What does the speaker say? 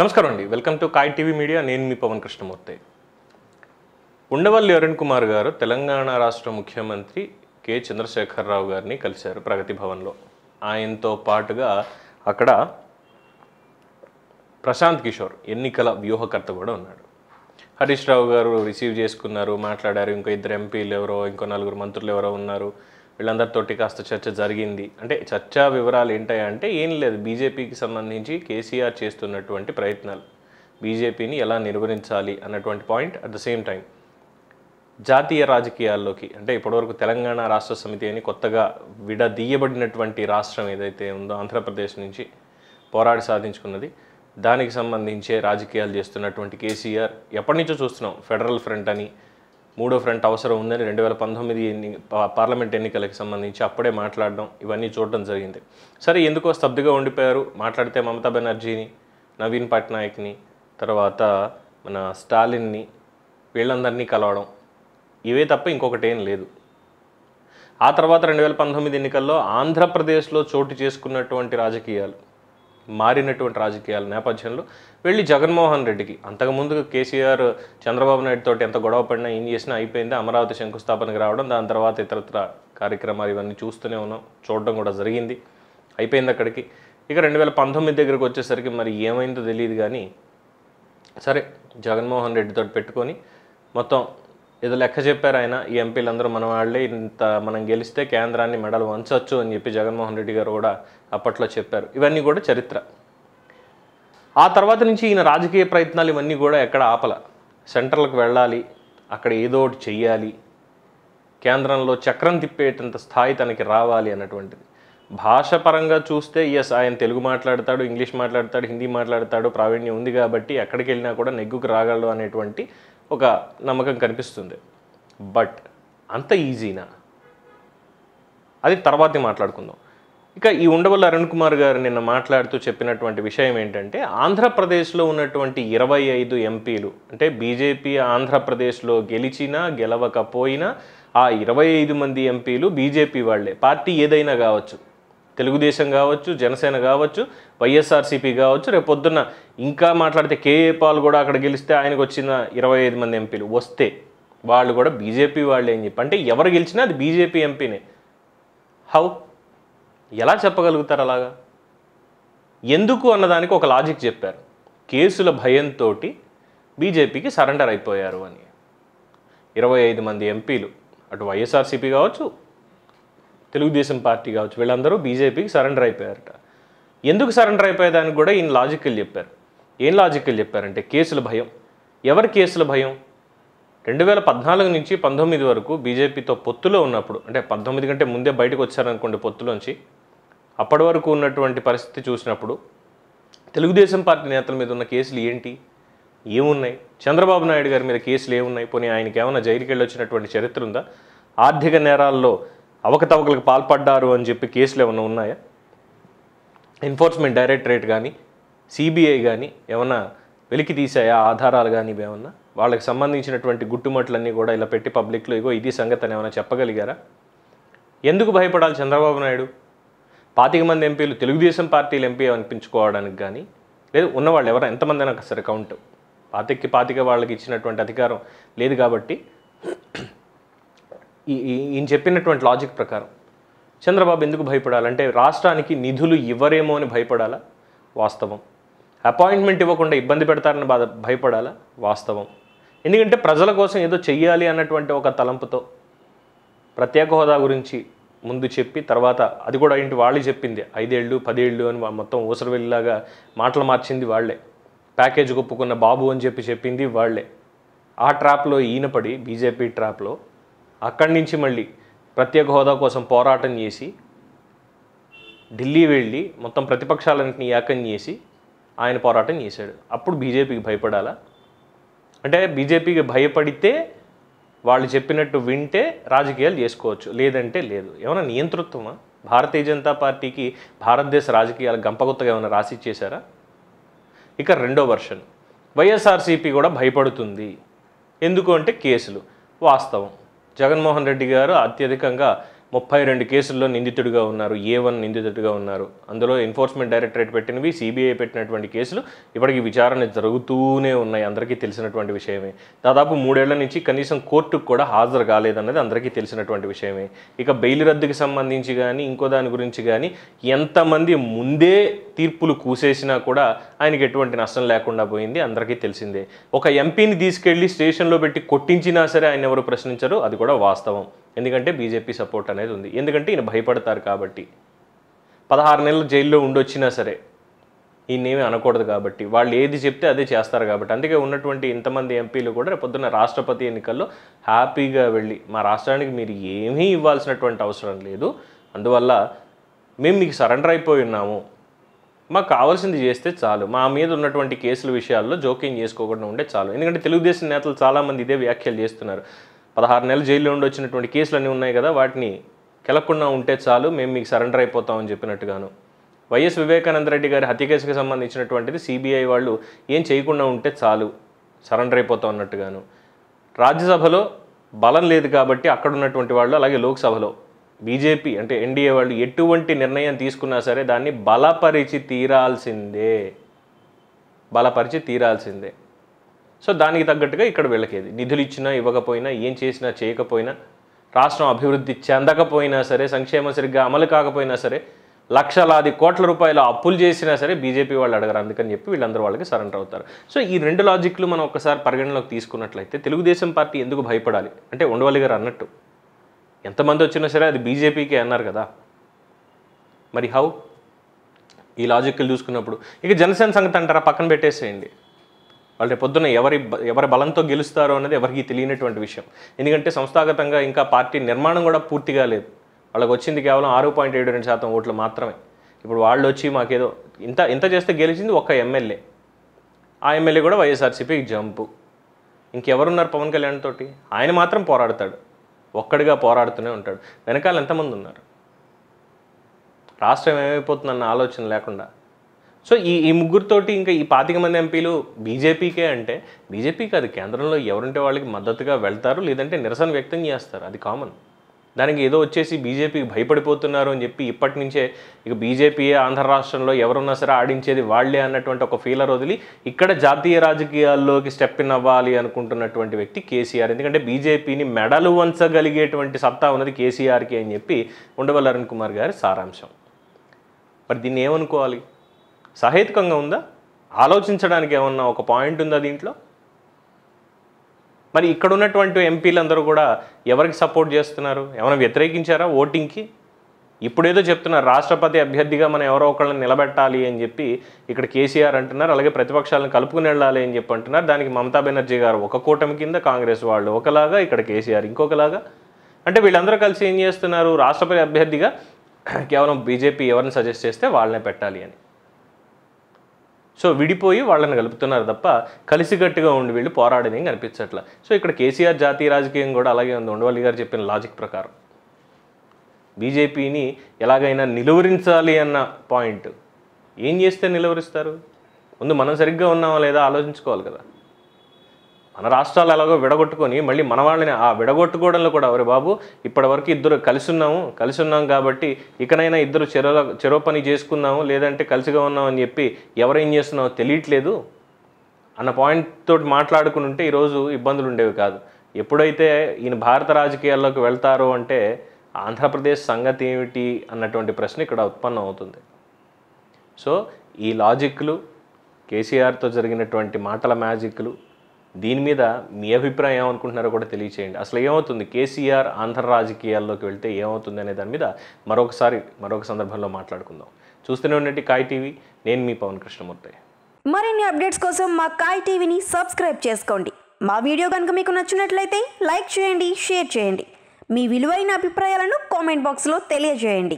నమస్కారం అండి welcome to కాయ్ టీవీ మీడియా నేను మీ పవన్ కృష్ణమూర్తి ఉండవల్లి అరుణ్ కుమార్ గారు తెలంగాణ రాష్ట్ర ముఖ్యమంత్రి కె చంద్రశేఖరరావు గారిని కలిశారు ప్రగతి భవన్లో ఆయనతో పాటుగా అక్కడ ప్రశాంత్ కిషోర్ ఎన్నికల వ్యూహకర్త కూడా ఉన్నాడు హరీష్ రావు గారు రిసీవ్ చేసుకున్నారు మాట్లాడారు ఇంకో ఇద్దరు ఎంపీలు ఎవరో ఇంకో నలుగురు మంత్రులు ఎవరో ఉన్నారు వీళ్ళందరితోటి కాస్త చర్చ జరిగింది అంటే చర్చా వివరాలు ఏంటంటే ఏం లేదు బీజేపీకి సంబంధించి కేసీఆర్ చేస్తున్నటువంటి ప్రయత్నాలు బీజేపీని ఎలా నిర్వహించాలి అన్నటువంటి point at the same time జాతీయ రాజకీయాల్లోకి అంటే ఇప్పటివరకు తెలంగాణ రాష్ట్ర సమితి అని కొత్తగా విడదీయబడినటువంటి రాష్ట్రం ఏదైతే ఉందో ఆంధ్రప్రదేశ్ నుంచి పోరాడి సాధించుకున్నది దానికి సంబంధించే రాజకీయాలు చేస్తున్నటువంటి కేసీఆర్ ఎప్పటి నుంచో చూస్తున్నాం ఫెడరల్ ఫ్రంట్ అని మూడో ఫ్రంట్ అవసరం ఉందని రెండు వేల పంతొమ్మిది ఎన్ని పార్లమెంట్ ఎన్నికలకు సంబంధించి అప్పుడే మాట్లాడడం ఇవన్నీ చూడడం జరిగింది సరే ఎందుకో స్తబ్దుగా ఉండిపోయారు మాట్లాడితే మమతా బెనర్జీని నవీన్ పట్నాయక్ని తర్వాత మన స్టాలిన్ని వీళ్ళందరినీ కలవడం ఇవే తప్ప ఇంకొకటి ఏం లేదు ఆ తర్వాత రెండు వేల పంతొమ్మిది ఎన్నికల్లో ఆంధ్రప్రదేశ్లో చోటు చేసుకున్నటువంటి రాజకీయాలు మారినటువంటి రాజకీయాల నేపథ్యంలో వెళ్ళి జగన్మోహన్ రెడ్డికి అంతకుముందు కేసీఆర్ చంద్రబాబు నాయుడు తోటి ఎంత గొడవ పడినా ఏం చేసినా అయిపోయింది అమరావతి శంకుస్థాపనకు రావడం దాని తర్వాత ఇతరత్ర కార్యక్రమాలు ఇవన్నీ చూస్తూనే ఉన్నాం చూడడం కూడా జరిగింది అయిపోయింది అక్కడికి ఇక రెండు వేల పంతొమ్మిది దగ్గరకు వచ్చేసరికి మరి ఏమైందో తెలియదు కానీ సరే జగన్మోహన్ రెడ్డితో పెట్టుకొని మొత్తం ఏదో లెక్క చెప్పారు ఆయన ఈ ఎంపీలందరూ మనం వాళ్ళు ఇంత మనం గెలిస్తే కేంద్రాన్ని మెడలు వంచవచ్చు అని చెప్పి జగన్మోహన్ రెడ్డి గారు కూడా అప్పట్లో చెప్పారు ఇవన్నీ కూడా చరిత్ర ఆ తర్వాత నుంచి ఈయన రాజకీయ ప్రయత్నాలు ఇవన్నీ కూడా ఎక్కడ ఆపల సెంటర్లకు వెళ్ళాలి అక్కడ ఏదో ఒకటి చెయ్యాలి కేంద్రంలో చక్రం తిప్పేటంత స్థాయి తనకి రావాలి అన్నటువంటిది భాష పరంగా చూస్తే ఎస్ ఆయన తెలుగు మాట్లాడతాడు ఇంగ్లీష్ మాట్లాడతాడు హిందీ మాట్లాడతాడు ప్రావీణ్యం ఉంది కాబట్టి ఎక్కడికి వెళ్ళినా కూడా నెగ్గుకు రాగలడు అనేటువంటి ఒక నమ్మకం కనిపిస్తుంది బట్ అంత ఈజీనా అది తర్వాతే మాట్లాడుకుందాం ఇక ఈ ఉండవల్లి అరుణ్ కుమార్ గారు నిన్న మాట్లాడుతూ చెప్పినటువంటి విషయం ఏంటంటే ఆంధ్రప్రదేశ్లో ఉన్నటువంటి ఇరవై ఐదు ఎంపీలు అంటే బీజేపీ ఆంధ్రప్రదేశ్లో గెలిచినా గెలవకపోయినా ఆ ఇరవై ఐదు మంది ఎంపీలు బీజేపీ వాళ్లే పార్టీ ఏదైనా కావచ్చు తెలుగుదేశం కావచ్చు జనసేన కావచ్చు వైఎస్ఆర్సీపీ కావచ్చు రేపొద్దున్న ఇంకా మాట్లాడితే కేఏ పాల్ కూడా అక్కడ గెలిస్తే ఆయనకు వచ్చిన ఇరవై ఐదు మంది ఎంపీలు వస్తే వాళ్ళు కూడా బీజేపీ వాళ్ళే అని చెప్పి అంటే ఎవరు గెలిచినా అది బీజేపీ ఎంపీనే హౌ ఎలా చెప్పగలుగుతారు అలాగా ఎందుకు అన్నదానికి ఒక లాజిక్ చెప్పారు కేసుల భయంతో బీజేపీకి సరెండర్ అయిపోయారు అని ఇరవై ఐదు మంది ఎంపీలు అటు వైఎస్ఆర్సీపీ కావచ్చు తెలుగుదేశం పార్టీ కావచ్చు వీళ్ళందరూ బీజేపీకి సరెండర్ అయిపోయారట ఎందుకు సరెండర్ అయిపోయేదానికి కూడా ఈయన లాజికల్ చెప్పారు ఏం లాజికల్ చెప్పారంటే కేసుల భయం ఎవరి కేసుల భయం రెండు వేల పద్నాలుగు నుంచి పంతొమ్మిది వరకు బీజేపీతో పొత్తులో ఉన్నప్పుడు అంటే పంతొమ్మిది కంటే ముందే బయటకు వచ్చారనుకోండి పొత్తులోంచి అప్పటి వరకు ఉన్నటువంటి పరిస్థితి చూసినప్పుడు తెలుగుదేశం పార్టీ నేతల మీద ఉన్న కేసులు ఏంటి ఏమున్నాయి చంద్రబాబు నాయుడు గారి మీద కేసులు ఏమున్నాయి పోనీ ఆయనకి ఏమైనా జైలుకి వచ్చినటువంటి చరిత్ర ఉందా ఆర్థిక నేరాల్లో అవకతవకలకు పాల్పడ్డారు అని చెప్పి కేసులు ఏమైనా ఉన్నాయా ఎన్ఫోర్స్మెంట్ డైరెక్టరేట్ కానీ సిబిఐ కానీ ఏమైనా వెలికి తీసాయా ఆధారాలు కానీ ఏమన్నా వాళ్ళకి సంబంధించినటువంటి గుట్టుమట్లన్నీ కూడా ఇలా పెట్టి పబ్లిక్లో ఇగో ఇది సంగతి అని ఏమైనా చెప్పగలిగారా ఎందుకు భయపడాలి చంద్రబాబు నాయుడు పాతిక మంది ఎంపీలు తెలుగుదేశం పార్టీలు ఎంపీ అనిపించుకోవడానికి కానీ లేదు ఉన్నవాళ్ళు ఎవరు ఎంతమంది అయినా సరే కౌంట్ పాతికి పాతిక వాళ్ళకి ఇచ్చినటువంటి అధికారం లేదు కాబట్టి ఈయన చెప్పినటువంటి లాజిక్ ప్రకారం చంద్రబాబు ఎందుకు భయపడాలంటే రాష్ట్రానికి నిధులు ఇవ్వరేమో అని భయపడాలా వాస్తవం అపాయింట్మెంట్ ఇవ్వకుండా ఇబ్బంది పెడతారని బాధ భయపడాలా వాస్తవం ఎందుకంటే ప్రజల కోసం ఏదో చెయ్యాలి అన్నటువంటి ఒక తలంపుతో ప్రత్యేక హోదా గురించి ముందు చెప్పి తర్వాత అది కూడా ఇంటి వాళ్ళే చెప్పింది ఐదేళ్ళు పదేళ్ళు అని మొత్తం ఊసరవెల్లిలాగా మాటలు మార్చింది వాళ్లే ప్యాకేజ్ ఒప్పుకున్న బాబు అని చెప్పి చెప్పింది వాళ్లే ఆ ట్రాప్లో ఈయనపడి బీజేపీ ట్రాప్లో అక్కడి నుంచి మళ్ళీ ప్రత్యేక హోదా కోసం పోరాటం చేసి ఢిల్లీ వెళ్ళి మొత్తం ప్రతిపక్షాలన్నింటినీ ఏకం చేసి ఆయన పోరాటం చేశాడు అప్పుడు బీజేపీకి భయపడాలా అంటే బీజేపీకి భయపడితే వాళ్ళు చెప్పినట్టు వింటే రాజకీయాలు చేసుకోవచ్చు లేదంటే లేదు ఏమైనా నియంతృత్వమా భారతీయ జనతా పార్టీకి భారతదేశ రాజకీయాలు గంపగొత్తగా ఏమైనా రాసి ఇచ్చేశారా ఇక రెండో వర్షన్ వైఎస్ఆర్సీపీ కూడా భయపడుతుంది ఎందుకు అంటే కేసులు వాస్తవం జగన్మోహన్ రెడ్డి గారు అత్యధికంగా ముప్పై రెండు కేసుల్లో నిందితుడిగా ఉన్నారు ఏ వన్ నిందితుడిగా ఉన్నారు అందులో ఎన్ఫోర్స్మెంట్ డైరెక్టరేట్ పెట్టినవి సిబిఐ పెట్టినటువంటి కేసులు ఇప్పటికీ విచారణ జరుగుతూనే ఉన్నాయి అందరికీ తెలిసినటువంటి విషయమే దాదాపు మూడేళ్ల నుంచి కనీసం కోర్టుకు కూడా హాజరు కాలేదన్నది అందరికీ తెలిసినటువంటి విషయమే ఇక బెయిల్ రద్దుకి సంబంధించి కానీ ఇంకో దాని గురించి కానీ ఎంతమంది ముందే తీర్పులు కూసేసినా కూడా ఆయనకి ఎటువంటి నష్టం లేకుండా పోయింది అందరికీ తెలిసిందే ఒక ఎంపీని తీసుకెళ్లి స్టేషన్లో పెట్టి కొట్టించినా సరే ఆయన ఎవరు ప్రశ్నించరు అది కూడా వాస్తవం ఎందుకంటే బీజేపీ సపోర్ట్ అనేది ఉంది ఎందుకంటే ఈయన భయపడతారు కాబట్టి పదహారు నెలలు జైల్లో ఉండొచ్చినా సరే ఈయనేమి అనకూడదు కాబట్టి వాళ్ళు ఏది చెప్తే అదే చేస్తారు కాబట్టి అందుకే ఉన్నటువంటి ఇంతమంది ఎంపీలు కూడా పొద్దున్న రాష్ట్రపతి ఎన్నికల్లో హ్యాపీగా వెళ్ళి మా రాష్ట్రానికి మీరు ఏమీ ఇవ్వాల్సినటువంటి అవసరం లేదు అందువల్ల మేము మీకు సరెండర్ అయిపోయి ఉన్నాము మాకు కావాల్సింది చేస్తే చాలు మా మీద ఉన్నటువంటి కేసుల విషయాల్లో జోక్యం చేసుకోకుండా ఉంటే చాలు ఎందుకంటే తెలుగుదేశం నేతలు చాలామంది ఇదే వ్యాఖ్యలు చేస్తున్నారు పదహారు నెలలు జైల్లో ఉండి వచ్చినటువంటి కేసులు అన్నీ ఉన్నాయి కదా వాటిని కెలకుండా ఉంటే చాలు మేము మీకు సరెండర్ అయిపోతామని చెప్పినట్టుగాను వైఎస్ వివేకానంద రెడ్డి గారి హత్య కేసుకి సంబంధించినటువంటిది సిబిఐ వాళ్ళు ఏం చేయకుండా ఉంటే చాలు సరెండర్ అయిపోతాం అన్నట్టుగాను రాజ్యసభలో బలం లేదు కాబట్టి అక్కడ ఉన్నటువంటి వాళ్ళు అలాగే లోక్సభలో బీజేపీ అంటే ఎన్డీఏ వాళ్ళు ఎటువంటి నిర్ణయం తీసుకున్నా సరే దాన్ని బలపరిచి తీరాల్సిందే బలపరిచి తీరాల్సిందే సో దానికి తగ్గట్టుగా ఇక్కడ వెళ్ళకేది నిధులు ఇచ్చినా ఇవ్వకపోయినా ఏం చేసినా చేయకపోయినా రాష్ట్రం అభివృద్ధి చెందకపోయినా సరే సంక్షేమం సరిగ్గా అమలు కాకపోయినా సరే లక్షలాది కోట్ల రూపాయల అప్పులు చేసినా సరే బీజేపీ వాళ్ళు అడగరు అందుకని చెప్పి వీళ్ళందరూ వాళ్ళకి సరెండర్ అవుతారు సో ఈ రెండు లాజిక్లు మనం ఒకసారి పరిగణలోకి తీసుకున్నట్లయితే తెలుగుదేశం పార్టీ ఎందుకు భయపడాలి అంటే ఉండవాలి గారు అన్నట్టు ఎంతమంది వచ్చినా సరే అది బీజేపీకే అన్నారు కదా మరి హౌ ఈ లాజిక్లు చూసుకున్నప్పుడు ఇక జనసేన సంగతి అంటారా పక్కన పెట్టేసేయండి వాళ్ళు పొద్దున్న ఎవరి ఎవరి బలంతో గెలుస్తారో అనేది ఎవరికి తెలియనటువంటి విషయం ఎందుకంటే సంస్థాగతంగా ఇంకా పార్టీ నిర్మాణం కూడా పూర్తిగా లేదు వాళ్ళకి వచ్చింది కేవలం ఆరు పాయింట్ ఏడు రెండు శాతం ఓట్లు మాత్రమే ఇప్పుడు వాళ్ళు వచ్చి మాకేదో ఇంత ఇంత చేస్తే గెలిచింది ఒక్క ఎమ్మెల్యే ఆ ఎమ్మెల్యే కూడా వైఎస్ఆర్సీపీకి జంపు ఇంకెవరున్నారు పవన్ కళ్యాణ్ తోటి ఆయన మాత్రం పోరాడతాడు ఒక్కడిగా పోరాడుతూనే ఉంటాడు వెనకాల ఎంతమంది ఉన్నారు రాష్ట్రం ఏమైపోతుందన్న ఆలోచన లేకుండా సో ఈ ఈ ముగ్గురుతోటి ఇంకా ఈ పాతిక మంది ఎంపీలు బీజేపీకే అంటే బీజేపీ కాదు కేంద్రంలో ఎవరుంటే వాళ్ళకి మద్దతుగా వెళ్తారు లేదంటే నిరసన వ్యక్తం చేస్తారు అది కామన్ దానికి ఏదో వచ్చేసి బీజేపీకి భయపడిపోతున్నారు అని చెప్పి ఇప్పటి నుంచే ఇక బీజేపీ ఆంధ్ర రాష్ట్రంలో ఎవరున్నా సరే ఆడించేది వాళ్లే అన్నటువంటి ఒక ఫీలర్ వదిలి ఇక్కడ జాతీయ రాజకీయాల్లోకి స్టెప్ ఇన్ అవ్వాలి అనుకుంటున్నటువంటి వ్యక్తి కేసీఆర్ ఎందుకంటే బీజేపీని మెడలు వంచగలిగేటువంటి సత్తా ఉన్నది కేసీఆర్కి అని చెప్పి ఉండవల్ అరుణ్ కుమార్ గారి సారాంశం మరి దీన్ని ఏమనుకోవాలి సహేతుకంగా ఉందా ఆలోచించడానికి ఏమన్నా ఒక పాయింట్ ఉందా దీంట్లో మరి ఇక్కడ ఉన్నటువంటి ఎంపీలందరూ కూడా ఎవరికి సపోర్ట్ చేస్తున్నారు ఏమైనా వ్యతిరేకించారా ఓటింగ్కి ఇప్పుడేదో చెప్తున్నారు రాష్ట్రపతి అభ్యర్థిగా మనం ఎవరో ఒకళ్ళని నిలబెట్టాలి అని చెప్పి ఇక్కడ కేసీఆర్ అంటున్నారు అలాగే ప్రతిపక్షాలను కలుపుకుని వెళ్ళాలి అని చెప్పి అంటున్నారు దానికి మమతా బెనర్జీ గారు ఒక కూటమి కింద కాంగ్రెస్ వాళ్ళు ఒకలాగా ఇక్కడ కేసీఆర్ ఇంకొకలాగా అంటే వీళ్ళందరూ కలిసి ఏం చేస్తున్నారు రాష్ట్రపతి అభ్యర్థిగా కేవలం బీజేపీ ఎవరిని సజెస్ట్ చేస్తే వాళ్ళనే పెట్టాలి అని సో విడిపోయి వాళ్ళని కలుపుతున్నారు తప్ప కలిసికట్టుగా ఉండి వీళ్ళు పోరాడని కనిపించట్ల సో ఇక్కడ కేసీఆర్ జాతీయ రాజకీయం కూడా అలాగే ఉంది ఉండవల్లి గారు చెప్పిన లాజిక్ ప్రకారం బీజేపీని ఎలాగైనా నిలువరించాలి అన్న పాయింట్ ఏం చేస్తే నిలువరిస్తారు ముందు మనం సరిగ్గా ఉన్నామా లేదా ఆలోచించుకోవాలి కదా మన రాష్ట్రాలు ఎలాగో విడగొట్టుకొని మళ్ళీ మన వాళ్ళని ఆ విడగొట్టుకోవడంలో కూడా ఎవరి బాబు ఇప్పటివరకు ఇద్దరు కలిసి ఉన్నాము కలిసి ఉన్నాం కాబట్టి ఇకనైనా ఇద్దరు చెరో చెరో పని చేసుకున్నాము లేదంటే కలిసిగా ఉన్నాం అని చెప్పి ఎవరేం చేస్తున్నావో తెలియట్లేదు అన్న పాయింట్ తోటి మాట్లాడుకుని ఉంటే ఈరోజు ఇబ్బందులు ఉండేవి కాదు ఎప్పుడైతే ఈయన భారత రాజకీయాల్లోకి వెళ్తారో అంటే ఆంధ్రప్రదేశ్ సంగతి ఏమిటి అన్నటువంటి ప్రశ్న ఇక్కడ ఉత్పన్నం అవుతుంది సో ఈ లాజిక్లు కేసీఆర్తో జరిగినటువంటి మాటల మ్యాజిక్లు దీని మీద మీ అభిప్రాయం ఏమనుకుంటున్నారో కూడా తెలియచేయండి అసలు ఏమవుతుంది కేసీఆర్ ఆంధ్ర రాజకీయాల్లోకి వెళ్తే ఏమవుతుంది అనే దాని మీద మరొకసారి మరొక సందర్భంలో మాట్లాడుకుందాం చూస్తూనే ఉన్నట్టు కాయ్ టీవీ నేను మీ పవన్ కృష్ణమూర్తి మరిన్ని అప్డేట్స్ కోసం మా కాయ్ టీవీని సబ్స్క్రైబ్ చేసుకోండి మా వీడియో కనుక మీకు నచ్చినట్లయితే లైక్ చేయండి షేర్ చేయండి మీ విలువైన అభిప్రాయాలను కామెంట్ బాక్స్లో తెలియజేయండి